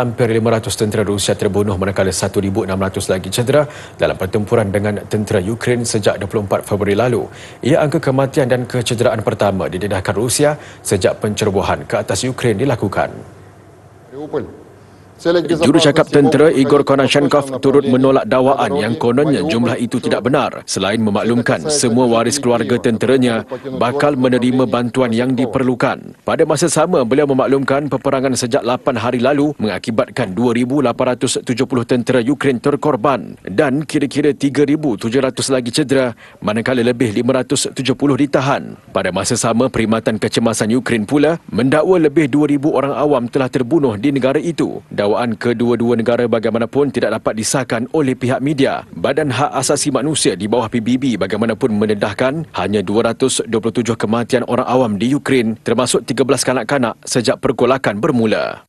Hampir 500 tentera Rusia terbunuh manakala 1,600 lagi cedera dalam pertempuran dengan tentera Ukraine sejak 24 Februari lalu. Ia angka kematian dan kecederaan pertama didedahkan Rusia sejak pencerobohan ke atas Ukraine dilakukan. Jurucakap cakap tentera Igor Konashenkov turut menolak dakwaan yang kononnya jumlah itu tidak benar selain memaklumkan semua waris keluarga tenteranya bakal menerima bantuan yang diperlukan. Pada masa sama, beliau memaklumkan peperangan sejak 8 hari lalu mengakibatkan 2,870 tentera Ukraine terkorban dan kira-kira 3,700 lagi cedera manakala lebih 570 ditahan. Pada masa sama, Perkhidmatan Kecemasan Ukraine pula mendakwa lebih 2,000 orang awam telah terbunuh di negara itu dakwaan kedua-dua negara bagaimanapun tidak dapat disahkan oleh pihak media. Badan Hak Asasi Manusia di bawah PBB bagaimanapun mendedahkan hanya 227 kematian orang awam di Ukraine termasuk 13 kanak-kanak sejak pergolakan bermula.